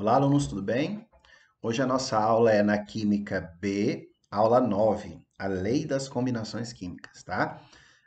Olá, alunos, tudo bem? Hoje a nossa aula é na Química B, aula 9, a Lei das Combinações Químicas, tá?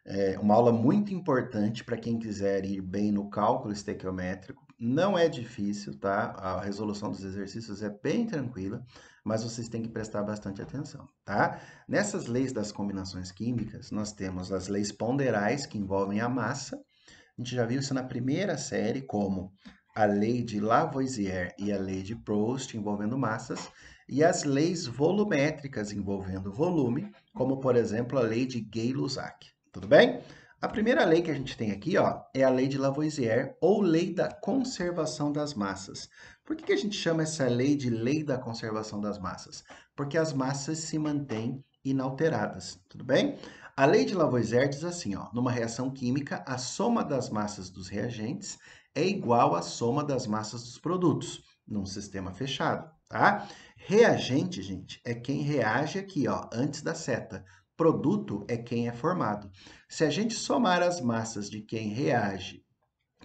É uma aula muito importante para quem quiser ir bem no cálculo estequiométrico. Não é difícil, tá? A resolução dos exercícios é bem tranquila, mas vocês têm que prestar bastante atenção, tá? Nessas leis das combinações químicas, nós temos as leis ponderais, que envolvem a massa. A gente já viu isso na primeira série, como a lei de Lavoisier e a lei de Proust envolvendo massas, e as leis volumétricas envolvendo volume, como por exemplo a lei de Gay-Lussac. Tudo bem? A primeira lei que a gente tem aqui ó, é a lei de Lavoisier, ou lei da conservação das massas. Por que, que a gente chama essa lei de lei da conservação das massas? Porque as massas se mantêm inalteradas, tudo bem? A lei de Lavoisier diz assim, ó, numa reação química, a soma das massas dos reagentes é igual à soma das massas dos produtos num sistema fechado, tá? Reagente, gente, é quem reage aqui, ó, antes da seta. Produto é quem é formado. Se a gente somar as massas de quem reage,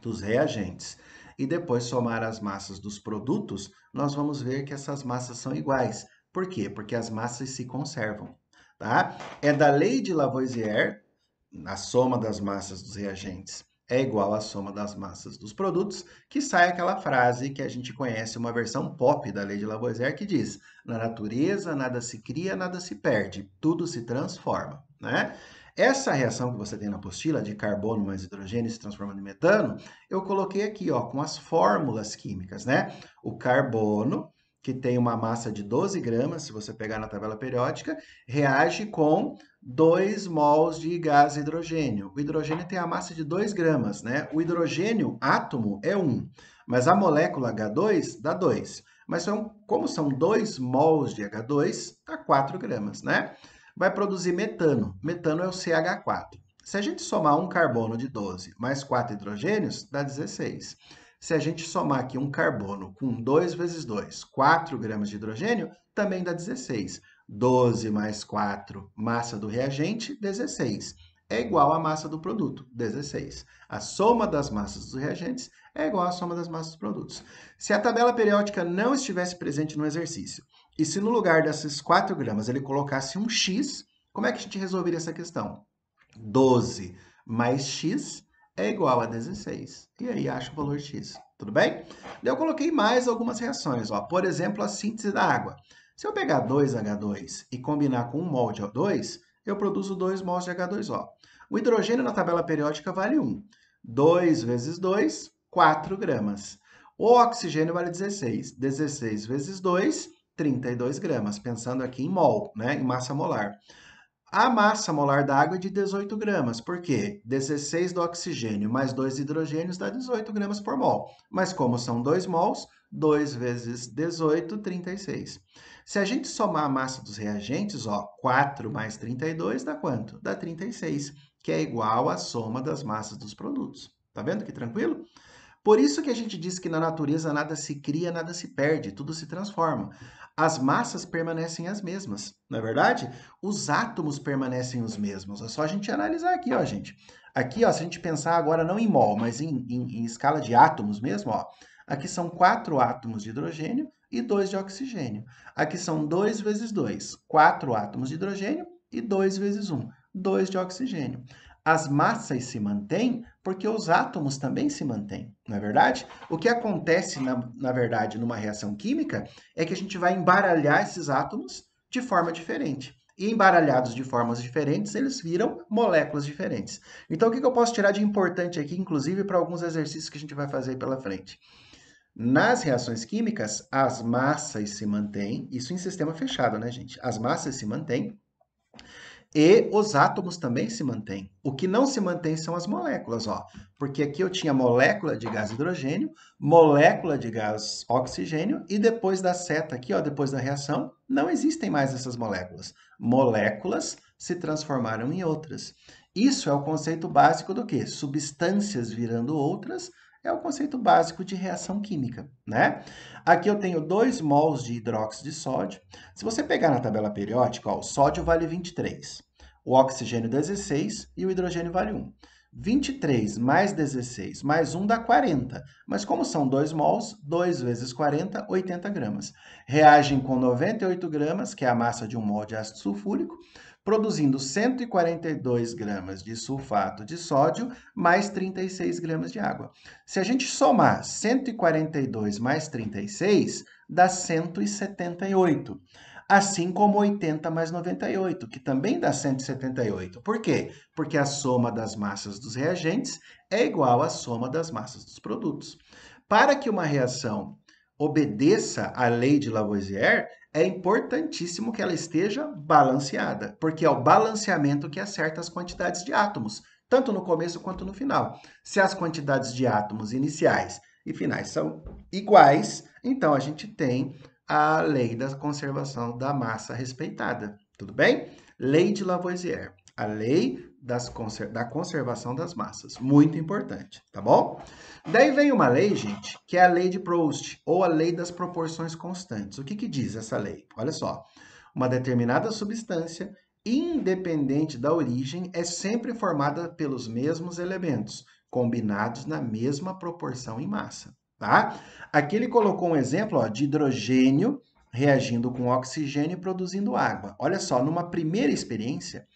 dos reagentes, e depois somar as massas dos produtos, nós vamos ver que essas massas são iguais. Por quê? Porque as massas se conservam, tá? É da lei de Lavoisier, na soma das massas dos reagentes é igual à soma das massas dos produtos, que sai aquela frase que a gente conhece, uma versão pop da lei de Lavoisier, que diz: na natureza nada se cria, nada se perde, tudo se transforma. Né? Essa reação que você tem na apostila de carbono mais hidrogênio se transformando em metano, eu coloquei aqui ó, com as fórmulas químicas, né? O carbono que tem uma massa de 12 gramas, se você pegar na tabela periódica, reage com 2 mols de gás hidrogênio. O hidrogênio tem a massa de 2 gramas, né? O hidrogênio, átomo, é 1, mas a molécula H2 dá 2. Mas são, como são 2 mols de H2, dá 4 gramas, né? Vai produzir metano. Metano é o CH4. Se a gente somar um carbono de 12 mais 4 hidrogênios, dá 16. Se a gente somar aqui um carbono com 2 vezes 2, 4 gramas de hidrogênio, também dá 16. 12 mais 4, massa do reagente, 16. É igual à massa do produto, 16. A soma das massas dos reagentes é igual à soma das massas dos produtos. Se a tabela periódica não estivesse presente no exercício, e se no lugar desses 4 gramas ele colocasse um x, como é que a gente resolveria essa questão? 12 mais x é igual a 16. E aí acho o valor x, tudo bem? Eu coloquei mais algumas reações, ó. por exemplo, a síntese da água. Se eu pegar 2H2 e combinar com 1 mol de O2, eu produzo 2 mols de H2O. O hidrogênio na tabela periódica vale 1. 2 vezes 2, 4 gramas. O oxigênio vale 16. 16 vezes 2, 32 gramas, pensando aqui em mol, né? em massa molar. A massa molar da água é de 18 gramas, porque 16 do oxigênio mais 2 hidrogênios dá 18 gramas por mol. Mas como são 2 mols, 2 vezes 18, 36. Se a gente somar a massa dos reagentes, ó, 4 mais 32 dá quanto? Dá 36, que é igual à soma das massas dos produtos. Tá vendo que tranquilo? Por isso que a gente diz que na natureza nada se cria, nada se perde, tudo se transforma as massas permanecem as mesmas, não é verdade? Os átomos permanecem os mesmos. É só a gente analisar aqui, ó, gente. Aqui, ó, se a gente pensar agora não em mol, mas em, em, em escala de átomos mesmo, ó. Aqui são quatro átomos de hidrogênio e dois de oxigênio. Aqui são dois vezes dois, quatro átomos de hidrogênio e dois vezes um, dois de oxigênio. As massas se mantêm, porque os átomos também se mantêm, não é verdade? O que acontece, na, na verdade, numa reação química é que a gente vai embaralhar esses átomos de forma diferente. E embaralhados de formas diferentes, eles viram moléculas diferentes. Então, o que eu posso tirar de importante aqui, inclusive para alguns exercícios que a gente vai fazer pela frente? Nas reações químicas, as massas se mantêm, isso em sistema fechado, né, gente? As massas se mantêm, e os átomos também se mantêm. O que não se mantém são as moléculas, ó. Porque aqui eu tinha molécula de gás hidrogênio, molécula de gás oxigênio e depois da seta aqui, ó, depois da reação, não existem mais essas moléculas. Moléculas se transformaram em outras. Isso é o conceito básico do que? Substâncias virando outras é o conceito básico de reação química, né? Aqui eu tenho 2 mols de hidróxido de sódio. Se você pegar na tabela periódica, ó, o sódio vale 23, o oxigênio 16 e o hidrogênio vale 1. 23 mais 16 mais 1 dá 40. Mas como são 2 mols, 2 vezes 40, 80 gramas. Reagem com 98 gramas, que é a massa de um mol de ácido sulfúrico, produzindo 142 gramas de sulfato de sódio mais 36 gramas de água. Se a gente somar 142 mais 36, dá 178 assim como 80 mais 98, que também dá 178. Por quê? Porque a soma das massas dos reagentes é igual à soma das massas dos produtos. Para que uma reação obedeça à lei de Lavoisier, é importantíssimo que ela esteja balanceada, porque é o balanceamento que acerta as quantidades de átomos, tanto no começo quanto no final. Se as quantidades de átomos iniciais e finais são iguais, então a gente tem a lei da conservação da massa respeitada. Tudo bem? Lei de Lavoisier, a lei das conser da conservação das massas. Muito importante, tá bom? Daí vem uma lei, gente, que é a lei de Proust, ou a lei das proporções constantes. O que, que diz essa lei? Olha só. Uma determinada substância, independente da origem, é sempre formada pelos mesmos elementos, combinados na mesma proporção em massa, tá? Aqui ele colocou um exemplo ó, de hidrogênio reagindo com oxigênio e produzindo água. Olha só, numa primeira experiência,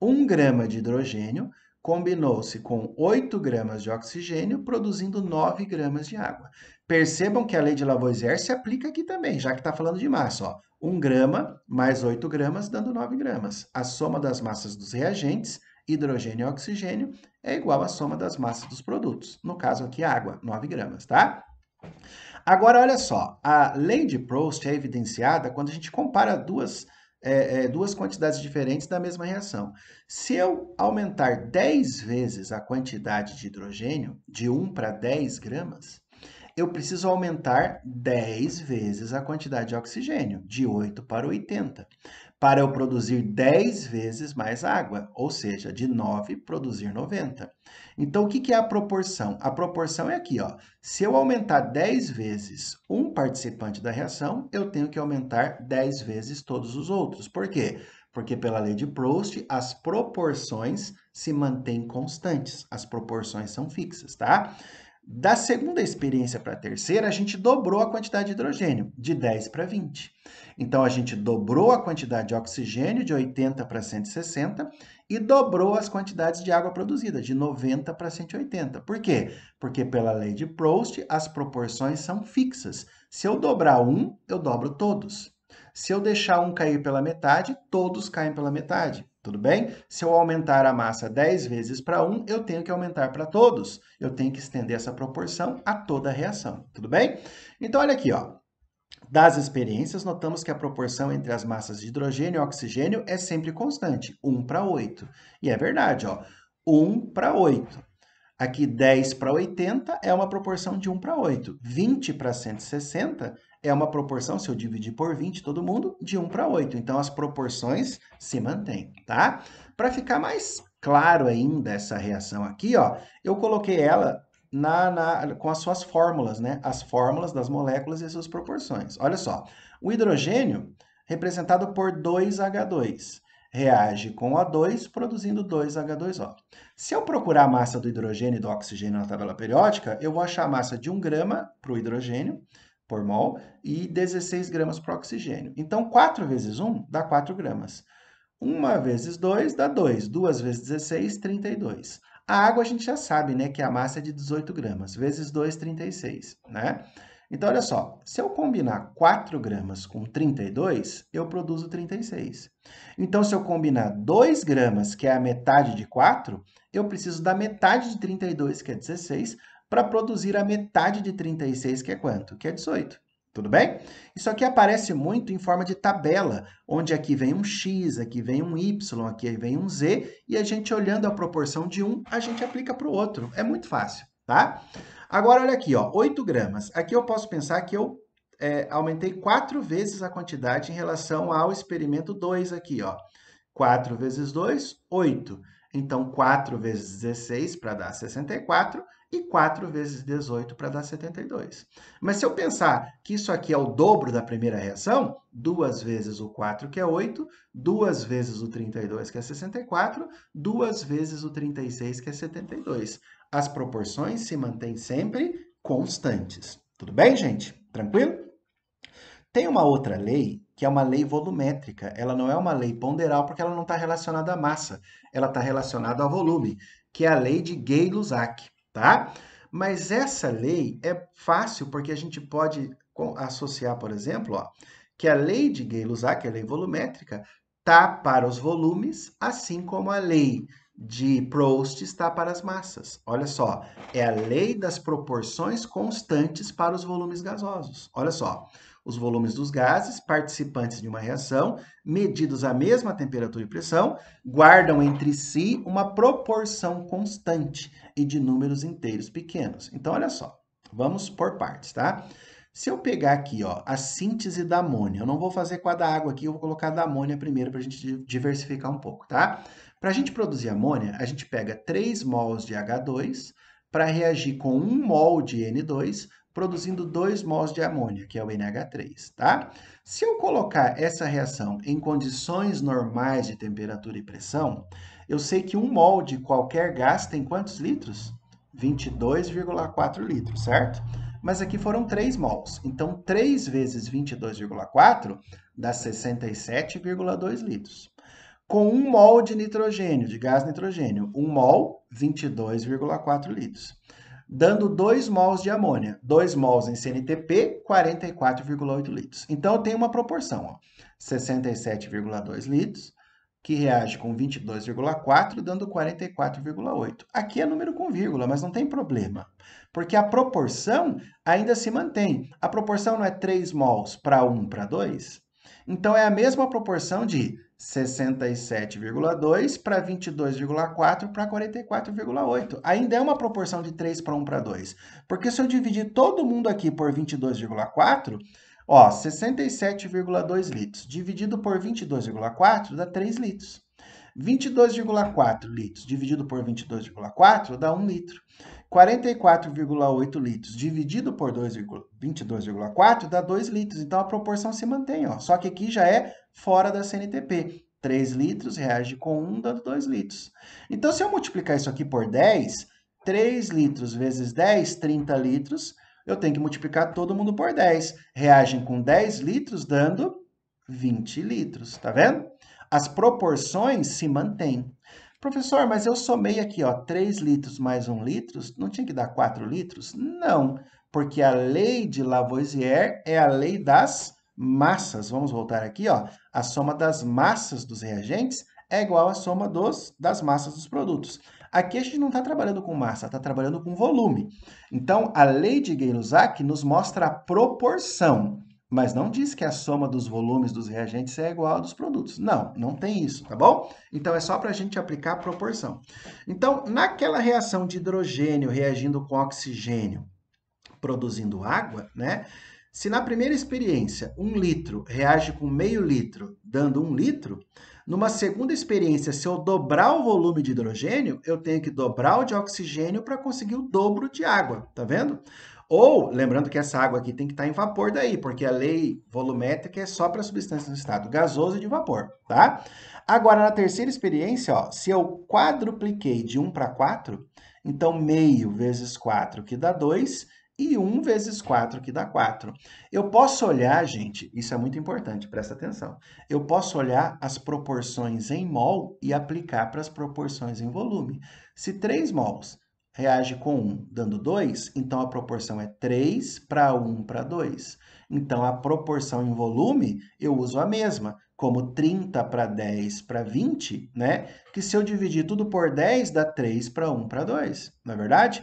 1 grama de hidrogênio combinou-se com 8 gramas de oxigênio, produzindo 9 gramas de água. Percebam que a lei de Lavoisier se aplica aqui também, já que está falando de massa. Ó. 1 grama mais 8 gramas, dando 9 gramas. A soma das massas dos reagentes, hidrogênio e oxigênio, é igual à soma das massas dos produtos. No caso aqui, água, 9 gramas, tá? Agora, olha só, a lei de Proust é evidenciada quando a gente compara duas é, é, duas quantidades diferentes da mesma reação. Se eu aumentar 10 vezes a quantidade de hidrogênio, de 1 para 10 gramas, eu preciso aumentar 10 vezes a quantidade de oxigênio, de 8 para 80 para eu produzir 10 vezes mais água, ou seja, de 9 produzir 90. Então, o que é a proporção? A proporção é aqui, ó. Se eu aumentar 10 vezes um participante da reação, eu tenho que aumentar 10 vezes todos os outros. Por quê? Porque pela lei de Proust, as proporções se mantêm constantes, as proporções são fixas, tá? Da segunda experiência para a terceira, a gente dobrou a quantidade de hidrogênio, de 10 para 20. Então, a gente dobrou a quantidade de oxigênio, de 80 para 160, e dobrou as quantidades de água produzida, de 90 para 180. Por quê? Porque, pela lei de Proust, as proporções são fixas. Se eu dobrar um, eu dobro todos. Se eu deixar um cair pela metade, todos caem pela metade. Tudo bem? Se eu aumentar a massa 10 vezes para 1, eu tenho que aumentar para todos. Eu tenho que estender essa proporção a toda a reação. Tudo bem? Então, olha aqui, ó. Das experiências, notamos que a proporção entre as massas de hidrogênio e oxigênio é sempre constante, 1 para 8. E é verdade, ó, 1 para 8. Aqui, 10 para 80 é uma proporção de 1 para 8. 20 para 160 é uma proporção, se eu dividir por 20, todo mundo, de 1 para 8. Então, as proporções se mantêm, tá? Para ficar mais claro ainda essa reação aqui, ó, eu coloquei ela na, na, com as suas fórmulas, né? As fórmulas das moléculas e as suas proporções. Olha só, o hidrogênio, representado por 2H2, reage com O2, produzindo 2H2O. Se eu procurar a massa do hidrogênio e do oxigênio na tabela periódica, eu vou achar a massa de 1 grama para o hidrogênio, por mol e 16 gramas por oxigênio. Então, 4 vezes 1 dá 4 gramas. 1 vezes 2 dá 2. 2 vezes 16, 32. A água a gente já sabe, né, que a massa é de 18 gramas, vezes 2, 36, né? Então, olha só, se eu combinar 4 gramas com 32, eu produzo 36. Então, se eu combinar 2 gramas, que é a metade de 4, eu preciso da metade de 32, que é 16, para produzir a metade de 36, que é quanto? Que é 18. Tudo bem? Isso aqui aparece muito em forma de tabela, onde aqui vem um x, aqui vem um y, aqui vem um z, e a gente olhando a proporção de um, a gente aplica para o outro. É muito fácil, tá? Agora, olha aqui, ó, 8 gramas. Aqui eu posso pensar que eu é, aumentei 4 vezes a quantidade em relação ao experimento 2 aqui, ó. 4 vezes 2, 8. 8. Então, 4 vezes 16 para dar 64 e 4 vezes 18 para dar 72. Mas se eu pensar que isso aqui é o dobro da primeira reação, 2 vezes o 4, que é 8, 2 vezes o 32, que é 64, 2 vezes o 36, que é 72. As proporções se mantêm sempre constantes. Tudo bem, gente? Tranquilo? Tem uma outra lei, que é uma lei volumétrica. Ela não é uma lei ponderal, porque ela não está relacionada à massa. Ela está relacionada ao volume, que é a lei de Gay-Lussac, tá? Mas essa lei é fácil, porque a gente pode associar, por exemplo, ó, que a lei de Gay-Lussac, a lei volumétrica, está para os volumes, assim como a lei de Proust está para as massas. Olha só, é a lei das proporções constantes para os volumes gasosos. Olha só, os volumes dos gases participantes de uma reação, medidos à mesma temperatura e pressão, guardam entre si uma proporção constante e de números inteiros pequenos. Então, olha só, vamos por partes, tá? Se eu pegar aqui ó, a síntese da amônia, eu não vou fazer com a da água aqui, eu vou colocar a da amônia primeiro para a gente diversificar um pouco, tá? Para a gente produzir amônia, a gente pega 3 mols de H2 para reagir com 1 mol de N2 produzindo dois mols de amônia, que é o NH3, tá? Se eu colocar essa reação em condições normais de temperatura e pressão, eu sei que um mol de qualquer gás tem quantos litros? 22,4 litros, certo? Mas aqui foram 3 mols, então 3 vezes 22,4 dá 67,2 litros. Com 1 mol de nitrogênio, de gás nitrogênio, 1 mol, 22,4 litros dando 2 mols de amônia. 2 mols em CNTP, 44,8 litros. Então, eu tenho uma proporção, 67,2 litros, que reage com 22,4, dando 44,8. Aqui é número com vírgula, mas não tem problema, porque a proporção ainda se mantém. A proporção não é 3 mols para 1 para 2? Então, é a mesma proporção de 67,2 para 22,4 para 44,8. Ainda é uma proporção de 3 para 1 para 2. Porque se eu dividir todo mundo aqui por 22,4, ó, 67,2 litros dividido por 22,4 dá 3 litros. 22,4 litros dividido por 22,4 dá 1 litro. 44,8 litros dividido por 22,4 dá 2 litros. Então a proporção se mantém, ó. Só que aqui já é fora da CNTP. 3 litros reage com 1, dando 2 litros. Então, se eu multiplicar isso aqui por 10, 3 litros vezes 10, 30 litros, eu tenho que multiplicar todo mundo por 10. Reagem com 10 litros, dando 20 litros, tá vendo? As proporções se mantêm. Professor, mas eu somei aqui, ó, 3 litros mais 1 litro, não tinha que dar 4 litros? Não, porque a lei de Lavoisier é a lei das massas, vamos voltar aqui, ó, a soma das massas dos reagentes é igual à soma dos, das massas dos produtos. Aqui a gente não está trabalhando com massa, está trabalhando com volume. Então, a lei de Gay-Lussac nos mostra a proporção, mas não diz que a soma dos volumes dos reagentes é igual à dos produtos. Não, não tem isso, tá bom? Então, é só para a gente aplicar a proporção. Então, naquela reação de hidrogênio reagindo com oxigênio, produzindo água, né? Se na primeira experiência um litro reage com meio litro, dando um litro, numa segunda experiência, se eu dobrar o volume de hidrogênio, eu tenho que dobrar o de oxigênio para conseguir o dobro de água, tá vendo? Ou, lembrando que essa água aqui tem que estar tá em vapor daí, porque a lei volumétrica é só para substâncias no estado gasoso e de vapor, tá? Agora, na terceira experiência, ó, se eu quadrupliquei de 1 para 4, então meio vezes 4, que dá 2, e 1 vezes 4, que dá 4. Eu posso olhar, gente, isso é muito importante, presta atenção. Eu posso olhar as proporções em mol e aplicar para as proporções em volume. Se 3 mols reage com 1 dando 2, então a proporção é 3 para 1 para 2. Então, a proporção em volume, eu uso a mesma, como 30 para 10 para 20, né? Que se eu dividir tudo por 10, dá 3 para 1 para 2, não é verdade?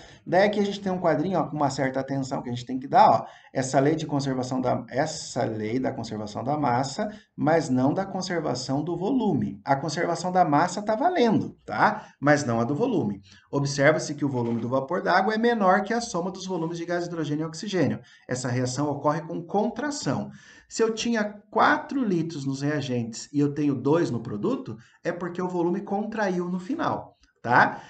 Daí aqui a gente tem um quadrinho ó, com uma certa atenção que a gente tem que dar, ó, essa lei de conservação da essa lei da conservação da massa, mas não da conservação do volume. A conservação da massa está valendo, tá? Mas não a do volume. Observa-se que o volume do vapor d'água é menor que a soma dos volumes de gás hidrogênio e oxigênio. Essa reação ocorre com contração. Se eu tinha 4 litros nos reagentes e eu tenho 2 no produto, é porque o volume contraiu no final, tá?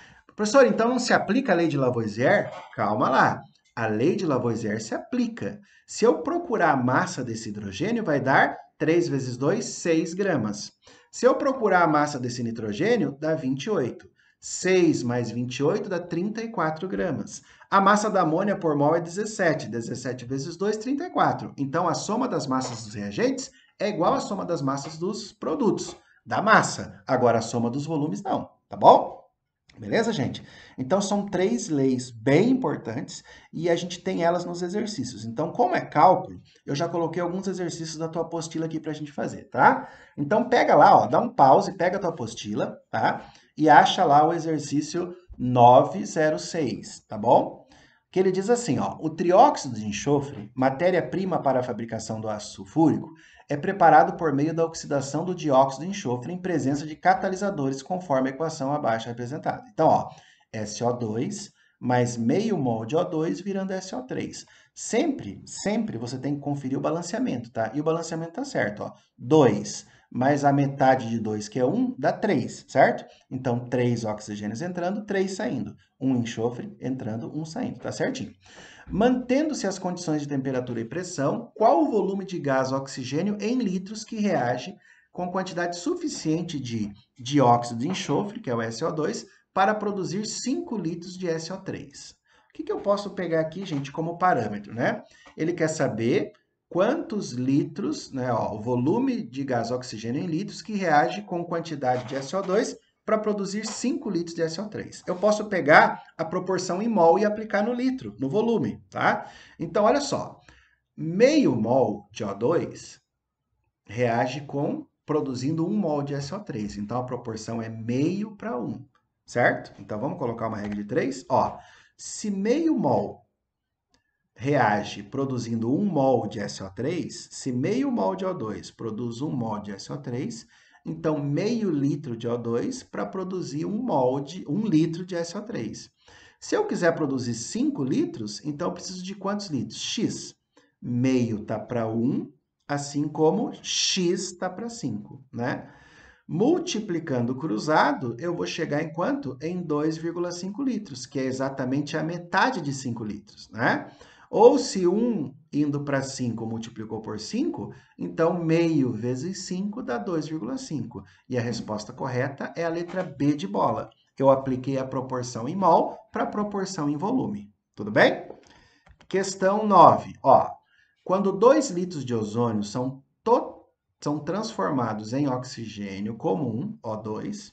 Professor, então não se aplica a lei de Lavoisier? Calma lá. A lei de Lavoisier se aplica. Se eu procurar a massa desse hidrogênio, vai dar 3 vezes 2, 6 gramas. Se eu procurar a massa desse nitrogênio, dá 28. 6 mais 28 dá 34 gramas. A massa da amônia por mol é 17. 17 vezes 2, 34. Então, a soma das massas dos reagentes é igual à soma das massas dos produtos, da massa. Agora, a soma dos volumes não, tá bom? Beleza, gente? Então, são três leis bem importantes e a gente tem elas nos exercícios. Então, como é cálculo, eu já coloquei alguns exercícios da tua apostila aqui para a gente fazer, tá? Então, pega lá, ó, dá um pause, pega a tua apostila, tá? E acha lá o exercício 906, tá bom? Que ele diz assim, ó, o trióxido de enxofre, matéria-prima para a fabricação do ácido sulfúrico, é preparado por meio da oxidação do dióxido de enxofre em presença de catalisadores, conforme a equação abaixo representada. Então, ó, SO2 mais meio mol de O2 virando SO3. Sempre, sempre você tem que conferir o balanceamento, tá? E o balanceamento tá certo, ó. 2 mais a metade de 2, que é 1, dá 3, certo? Então, 3 oxigênios entrando, 3 saindo. 1 um enxofre entrando, 1 um saindo, tá certinho. Mantendo-se as condições de temperatura e pressão, qual o volume de gás oxigênio em litros que reage com quantidade suficiente de dióxido de enxofre, que é o SO2, para produzir 5 litros de SO3? O que, que eu posso pegar aqui, gente, como parâmetro, né? Ele quer saber quantos litros, né, ó, o volume de gás oxigênio em litros que reage com quantidade de SO2 para produzir 5 litros de SO3. Eu posso pegar a proporção em mol e aplicar no litro, no volume, tá? Então, olha só. Meio mol de O2 reage com produzindo 1 um mol de SO3. Então, a proporção é meio para 1, um, certo? Então, vamos colocar uma regra de 3. Ó, se meio mol reage produzindo 1 um mol de SO3, se meio mol de O2 produz 1 mol de SO3, então, meio litro de O2 para produzir um molde, um litro de SO3. Se eu quiser produzir 5 litros, então eu preciso de quantos litros? X. Meio está para 1, assim como X está para 5, né? Multiplicando cruzado, eu vou chegar em quanto? Em 2,5 litros, que é exatamente a metade de 5 litros, né? Ou se 1 indo para 5 multiplicou por 5, então meio vezes 5 dá 2,5. E a resposta correta é a letra B de bola. Eu apliquei a proporção em mol para a proporção em volume. Tudo bem? Questão 9. Ó, quando 2 litros de ozônio são, são transformados em oxigênio comum, O2,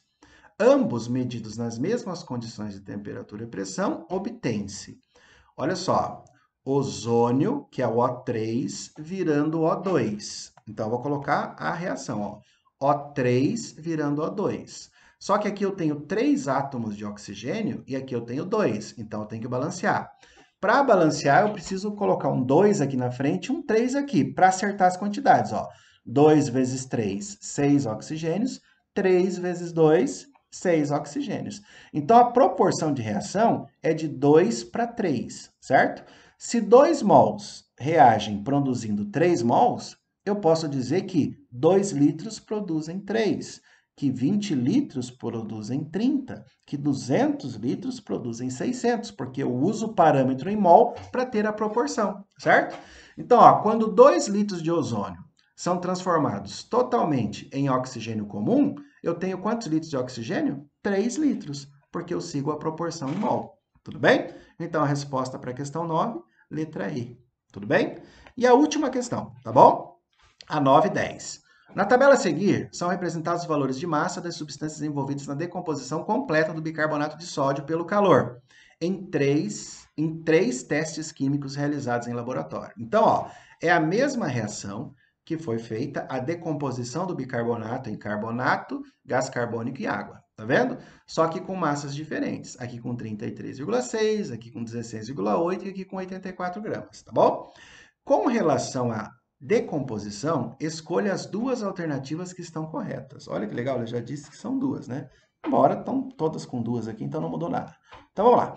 ambos medidos nas mesmas condições de temperatura e pressão, obtém-se. Olha só, ozônio, que é o O3, virando O2. Então, vou colocar a reação, ó. O3 virando O2. Só que aqui eu tenho três átomos de oxigênio e aqui eu tenho dois, então eu tenho que balancear. Para balancear, eu preciso colocar um 2 aqui na frente e um 3 aqui, para acertar as quantidades. Ó. 2 vezes 3, 6 oxigênios. 3 vezes 2, 6 oxigênios. Então, a proporção de reação é de 2 para 3, certo? Se dois mols reagem produzindo 3 mols, eu posso dizer que 2 litros produzem 3, que 20 litros produzem 30, que 200 litros produzem 600, porque eu uso o parâmetro em mol para ter a proporção, certo? Então, ó, quando 2 litros de ozônio são transformados totalmente em oxigênio comum, eu tenho quantos litros de oxigênio? 3 litros, porque eu sigo a proporção em mol, tudo bem? Então, a resposta para a questão 9, letra E. Tudo bem? E a última questão, tá bom? A 9 e 10. Na tabela a seguir, são representados os valores de massa das substâncias envolvidas na decomposição completa do bicarbonato de sódio pelo calor, em três, em três testes químicos realizados em laboratório. Então, ó, é a mesma reação que foi feita a decomposição do bicarbonato em carbonato, gás carbônico e água. Tá vendo? Só que com massas diferentes. Aqui com 33,6, aqui com 16,8 e aqui com 84 gramas, tá bom? Com relação à decomposição, escolha as duas alternativas que estão corretas. Olha que legal, eu já disse que são duas, né? Embora estão todas com duas aqui, então não mudou nada. Então vamos lá.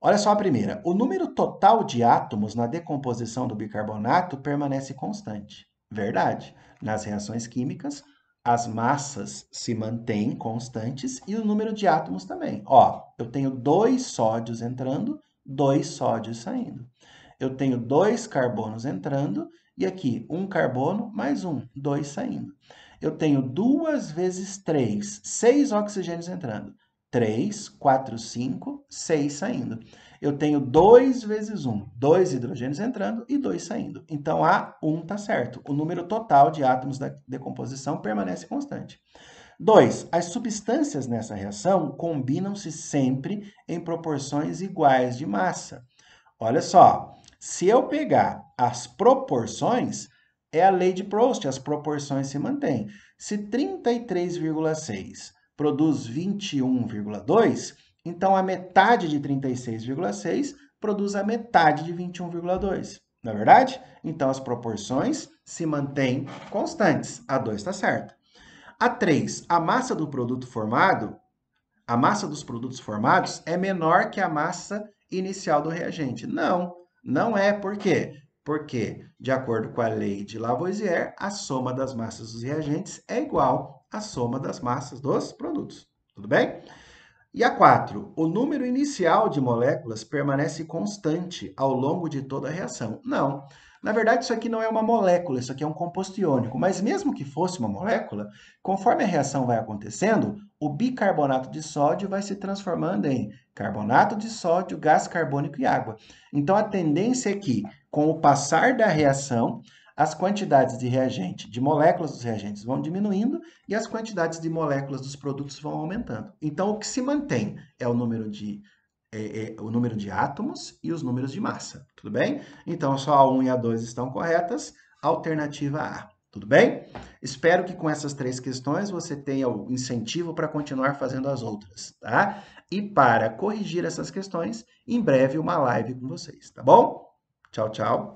Olha só a primeira. O número total de átomos na decomposição do bicarbonato permanece constante. Verdade. Nas reações químicas, as massas se mantêm constantes e o número de átomos também. Ó, eu tenho dois sódios entrando, dois sódios saindo. Eu tenho dois carbonos entrando e aqui um carbono mais um, dois saindo. Eu tenho duas vezes três, seis oxigênios entrando, 3, 4, 5, 6 saindo. Eu tenho 2 vezes 1, 2 hidrogênios entrando e 2 saindo. Então, A1 está certo. O número total de átomos da decomposição permanece constante. 2. As substâncias nessa reação combinam-se sempre em proporções iguais de massa. Olha só, se eu pegar as proporções, é a lei de Proust, as proporções se mantêm. Se 33,6 produz 21,2, então a metade de 36,6 produz a metade de 21,2. Não é verdade? Então as proporções se mantêm constantes. A 2 está certa. A 3, a massa do produto formado, a massa dos produtos formados é menor que a massa inicial do reagente. Não, não é. Por quê? Porque, de acordo com a lei de Lavoisier, a soma das massas dos reagentes é igual a soma das massas dos produtos. Tudo bem? E a 4, o número inicial de moléculas permanece constante ao longo de toda a reação. Não. Na verdade, isso aqui não é uma molécula, isso aqui é um composto iônico. Mas mesmo que fosse uma molécula, conforme a reação vai acontecendo, o bicarbonato de sódio vai se transformando em carbonato de sódio, gás carbônico e água. Então, a tendência é que, com o passar da reação, as quantidades de reagente, de moléculas dos reagentes vão diminuindo e as quantidades de moléculas dos produtos vão aumentando. Então, o que se mantém é o número de é, é, o número de átomos e os números de massa, tudo bem? Então, só a 1 e a 2 estão corretas, alternativa A, tudo bem? Espero que com essas três questões você tenha o incentivo para continuar fazendo as outras, tá? E para corrigir essas questões, em breve uma live com vocês, tá bom? Tchau, tchau.